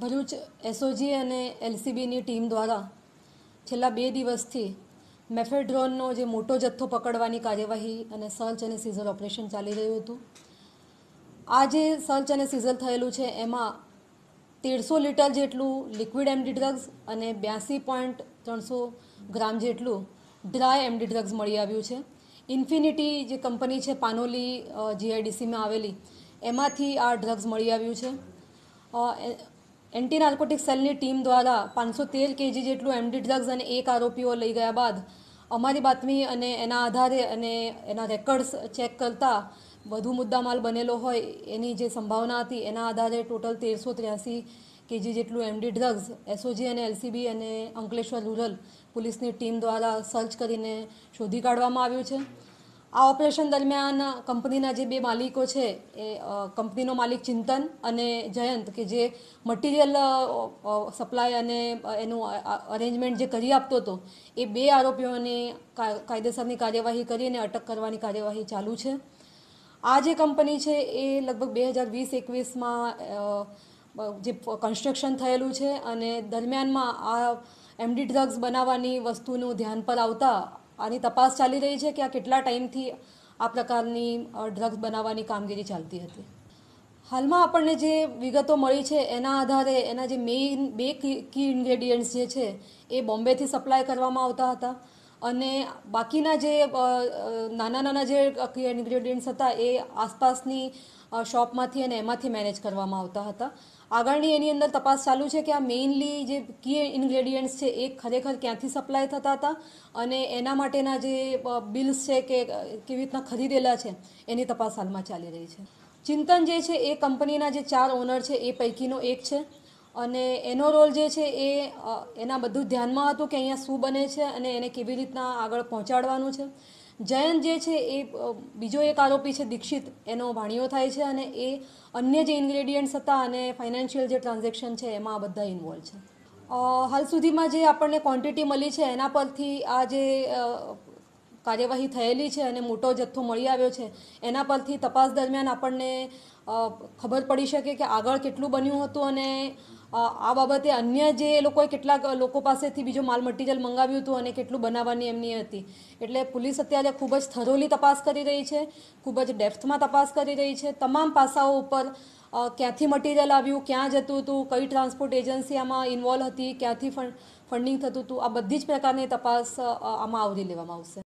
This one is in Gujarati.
ભરૂચ એસઓજી અને એલસીબીની ટીમ દ્વારા છેલ્લા બે દિવસથી મેફેડ્રોનનો જે મોટો જથ્થો પકડવાની કાર્યવાહી અને સર્ચ અને સીઝર ઓપરેશન ચાલી રહ્યું હતું આ જે સર્ચ અને સીઝર થયેલું છે એમાં તેરસો લીટર જેટલું લિક્વિડ એમડી ડ્રગ્સ અને બ્યાસી પોઈન્ટ ત્રણસો ગ્રામ જેટલું ડ્રાય એમડી ડ્રગ્સ મળી આવ્યું છે ઇન્ફિનિટી જે કંપની છે પાનોલી જીઆઈડીસીમાં આવેલી એમાંથી આ ડ્રગ્સ મળી આવ્યું છે એન્ટી નાર્કોટિક સેલની ટીમ દ્વારા પાંચસો તેર કેજી જેટલું એમડી ડ્રગ્સ અને એક આરોપીઓ લઈ ગયા બાદ અમારી બાતમી અને એના આધારે અને એના રેકર્ડ્સ ચેક કરતાં વધુ મુદ્દામાલ બનેલો હોય એની જે સંભાવના હતી એના આધારે ટોટલ તેરસો ત્ર્યાસી કેજી જેટલું એમડી ડ્રગ્સ એસઓજી અને એલસીબી અને અંકલેશ્વર રૂરલ પોલીસની ટીમ દ્વારા સર્ચ કરીને શોધી કાઢવામાં આવ્યું છે આ ઓપરેશન દરમિયાન કંપનીના જે બે માલિકો છે એ કંપનીનો માલિક ચિંતન અને જયંત કે જે મટીરિયલ સપ્લાય અને એનું અરેન્જમેન્ટ જે કરી આપતો હતો એ બે આરોપીઓની કાયદેસરની કાર્યવાહી કરીને અટક કરવાની કાર્યવાહી ચાલુ છે આ જે કંપની છે એ લગભગ બે હજાર વીસ એકવીસમાં જે કન્સ્ટ્રક્શન થયેલું છે અને દરમિયાનમાં આ એમડી ડ્રગ્સ બનાવવાની વસ્તુનું ધ્યાન પર આવતા આની તપાસ ચાલી રહી છે કે આ કેટલા ટાઈમથી આ પ્રકારની ડ્રગ્સ બનાવવાની કામગીરી ચાલતી હતી હાલમાં આપણને જે વિગતો મળી છે એના આધારે એના જે મેઇન બે કી ઇન્ગ્રેડિયન્ટ્સ જે છે એ બોમ્બેથી સપ્લાય કરવામાં આવતા હતા અને બાકીના જે નાના નાના જે ઇન્ગ્રેડિયન્ટ્સ હતા એ આસપાસની શોપમાંથી અને એમાંથી મેનેજ કરવામાં આવતા હતા આગળની એની અંદર તપાસ ચાલુ છે કે આ મેઇનલી જે કી ઇન્ગ્રેડિયન્ટ્સ છે એ ખરેખર ક્યાંથી સપ્લાય થતા હતા અને એના માટેના જે બિલ્સ છે કે કેવી રીતના ખરીદેલા છે એની તપાસ હાલમાં ચાલી રહી છે ચિંતન જે છે એ કંપનીના જે ચાર ઓનર છે એ પૈકીનો એક છે અને એનો રોલ જે છે એ એના બધું ધ્યાનમાં હતું કે અહીંયા શું બને છે અને એને કેવી રીતના આગળ પહોંચાડવાનું છે જયંત જે છે એ બીજો એક આરોપી છે દીક્ષિત એનો ભાણિયો થાય છે અને એ અન્ય જે ઇન્ગ્રેડિયન્ટ્સ હતા અને ફાઇનાન્શિયલ જે ટ્રાન્ઝેક્શન છે એમાં આ બધા ઇન્વોલ્વ છે હાલ સુધીમાં જે આપણને ક્વોન્ટિટી મળી છે એના પરથી આ જે કાર્યવાહી થયેલી છે અને મોટો જથ્થો મળી આવ્યો છે એના પરથી તપાસ દરમિયાન આપણને ખબર પડી શકે કે આગળ કેટલું બન્યું હતું અને આ બાબતે અન્ય જે લોકોએ કેટલાક લોકો પાસેથી બીજો માલ મટીરિયલ મંગાવ્યું હતું અને કેટલું બનાવવાની એમની હતી એટલે પોલીસ અત્યારે ખૂબ જ થરોલી તપાસ કરી રહી છે ખૂબ જ ડેફ્થમાં તપાસ કરી રહી છે તમામ પાસાઓ ઉપર ક્યાંથી મટીરિયલ આવ્યું ક્યાં જતું હતું કઈ ટ્રાન્સપોર્ટ એજન્સી આમાં ઇન્વોલ્વ હતી ક્યાંથી ફંડ ફંડિંગ થતું હતું આ બધી જ પ્રકારની તપાસ આમાં આવરી લેવામાં આવશે